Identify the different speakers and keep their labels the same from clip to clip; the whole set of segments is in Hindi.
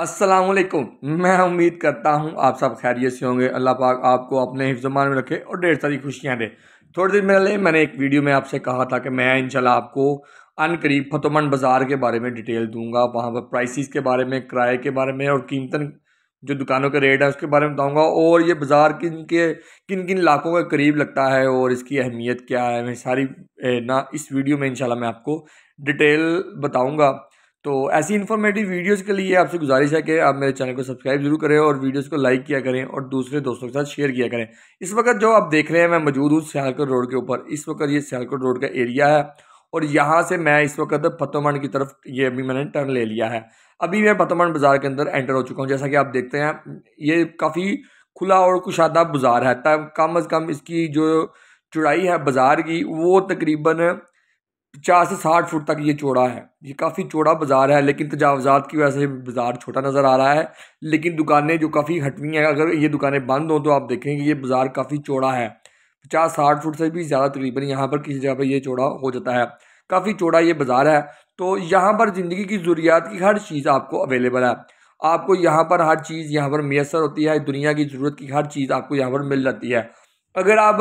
Speaker 1: वालेकुम मैं उम्मीद करता हूँ आप सब खैरियत से होंगे अल्लाह पाक आपको अपने हिफ्जमान में रखे और ढेर सारी खुशियाँ दे थोड़े दिन पहले मैंने एक वीडियो में आपसे कहा था कि मैं इंशाल्लाह आपको अन करीब फ़तोमंद बाज़ार के बारे में डिटेल दूंगा वहाँ पर प्राइसेस के बारे में किराए के बारे में और कीमतन जो दुकानों के रेट है उसके बारे में बताऊँगा और ये बाज़ार किन के किन किन इलाकों के करीब लगता है और इसकी अहमियत क्या है मैं सारी ना इस वीडियो में इंशाल्लाह मैं आपको डिटेल बताऊँगा तो ऐसी इन्फॉर्मेटिव वीडियोज़ के लिए आपसे गुजारिश है कि आप मेरे चैनल को सब्सक्राइब जरूर करें और वीडियोज़ को लाइक किया करें और दूसरे दोस्तों के साथ शेयर किया करें इस वक्त जो आप देख रहे हैं मैं मौजूद हूँ सियालकोट रोड के ऊपर इस वक्त ये सियालकोट रोड का एरिया है और यहाँ से मैं इस वक्त फतोमंड की तरफ ये अभी मैंने टर्न ले लिया है अभी मैं फतोमंड बाज़ार के अंदर एंटर हो चुका हूँ जैसा कि आप देखते हैं ये काफ़ी खुला और कुशादा बाज़ार है तब कम अज़ कम इसकी जो चुड़ाई है बाज़ार की वो तकरीबन पचास से साठ फुट तक ये चौड़ा है ये काफ़ी चौड़ा बाज़ार है लेकिन तजावज़ात की वजह से बाज़ार छोटा नज़र आ रहा है लेकिन दुकानें जो काफ़ी हटवी हैं अगर ये दुकानें बंद हों तो आप देखेंगे ये बाज़ार काफ़ी चौड़ा है पचास साठ फुट से भी ज़्यादा तकरीबन यहाँ पर किसी जगह पर ये चौड़ा हो जाता है काफ़ी चौड़ा ये बाज़ार है तो यहाँ पर ज़िंदगी की ज़रूरियात की हर चीज़ आपको अवेलेबल है आपको यहाँ पर हर चीज़ यहाँ पर मैसर होती है दुनिया की ज़रूरत की हर चीज़ आपको यहाँ पर मिल जाती है अगर आप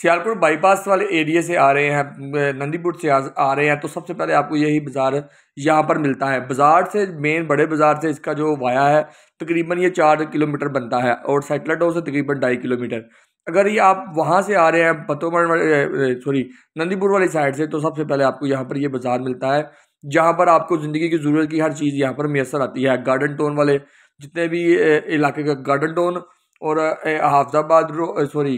Speaker 1: सियालकोट बाईपास वाले एरिया से आ रहे हैं नंदीपुर से आ रहे हैं तो सबसे पहले आपको यही बाज़ार यहाँ पर मिलता है बाज़ार से मेन बड़े बाज़ार से इसका जो वाया है तकरीबन ये चार किलोमीटर बनता है और सेटलेट हाउस से तकरीबन ढाई किलोमीटर अगर ये आप वहाँ से आ रहे हैं पतोम सॉरी नंदीपुर वाली साइड से तो सबसे पहले आपको यहाँ पर ये बाज़ार मिलता है जहाँ पर आपको ज़िंदगी की ज़रूरत की हर चीज़ यहाँ पर मैसर आती है गार्डन टोन वाले जितने भी इलाके का गार्डन टोन और हाफजाबाद सॉरी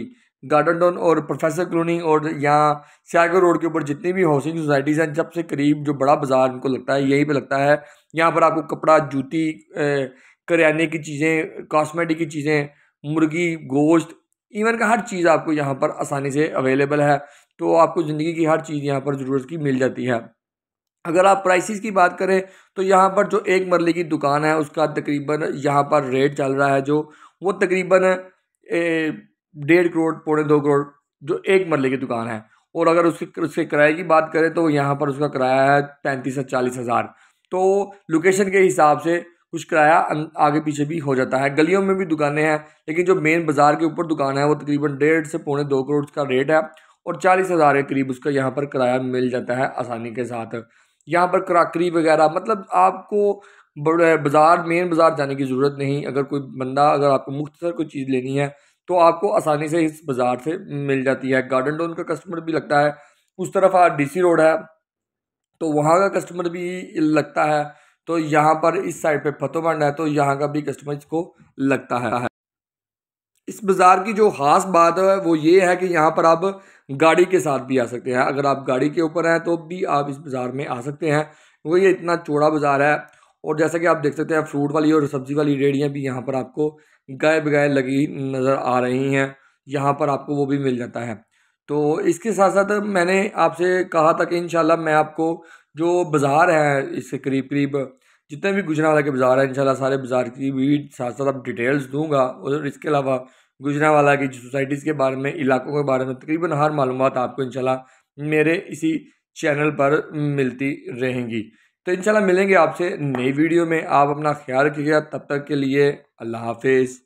Speaker 1: गार्डन टाउन और प्रोफेसर कॉलोनी और यहाँ सियागर रोड के ऊपर जितनी भी हाउसिंग सोसाइटीज़ हैं सबसे करीब जो बड़ा बाज़ार उनको लगता है यहीं पे लगता है यहाँ पर आपको कपड़ा जूती करियाने की चीज़ें कॉस्मेटिक की चीज़ें मुर्गी गोश्त इवन का हर चीज़ आपको यहाँ पर आसानी से अवेलेबल है तो आपको ज़िंदगी की हर चीज़ यहाँ पर ज़रूरत की मिल जाती है अगर आप प्राइसेस की बात करें तो यहाँ पर जो एक मरले की दुकान है उसका तकरीबन यहाँ पर रेट चल रहा है जो वो तकरीबन डेढ़ करोड़ पौने दो करोड़ जो एक मरले की दुकान है और अगर उसके उसके किराए की बात करें तो यहाँ पर उसका किराया है पैंतीस से चालीस हज़ार तो लोकेशन के हिसाब से कुछ किराया अं, आगे पीछे भी हो जाता है गलियों में भी दुकानें हैं लेकिन जो मेन बाज़ार के ऊपर दुकान है वो तकरीबन डेढ़ से पौने दो करोड़ का रेट है और चालीस हज़ार के करीब उसका यहाँ पर किराया मिल जाता है आसानी के साथ यहाँ पर क्राकरी वगैरह मतलब आपको बड़े बाज़ार मेन बाज़ार जाने की ज़रूरत नहीं अगर कोई बंदा अगर आपको मुख्तर कोई चीज़ लेनी है तो आपको आसानी से इस बाज़ार से मिल जाती है गार्डन टाउन का कस्टमर भी लगता है उस तरफ डी रोड है तो वहाँ का कस्टमर भी लगता है तो यहाँ पर इस साइड पे फतोबंड है तो यहाँ का भी कस्टमर इसको लगता है इस बाज़ार की जो ख़ास बात है वो ये है कि यहाँ पर आप गाड़ी के साथ भी आ सकते हैं अगर आप गाड़ी के ऊपर हैं तो भी आप इस बाज़ार में आ सकते हैं वो ये इतना चौड़ा बाज़ार है और जैसा कि आप देख सकते हैं फ्रूट वाली और सब्ज़ी वाली रेड़ियाँ भी यहाँ पर आपको गाय बगाए लगी नज़र आ रही हैं यहाँ पर आपको वो भी मिल जाता है तो इसके साथ साथ मैंने आपसे कहा था कि इन मैं आपको जो बाज़ार है इसके करीब करीब जितने भी गुजरावाला के बाज़ार हैं इन सारे बाज़ार की भी साथ साथ आप डिटेल्स दूंगा और इसके अलावा गुजरावाला की सोसाइटीज़ के बारे में इलाकों के बारे में तकरीबन हर मालूम आपको इन मेरे इसी चैनल पर मिलती रहेंगी तो इंशाल्लाह मिलेंगे आपसे नई वीडियो में आप अपना ख्याल रखिएगा तब तक के लिए अल्लाह हाफिज़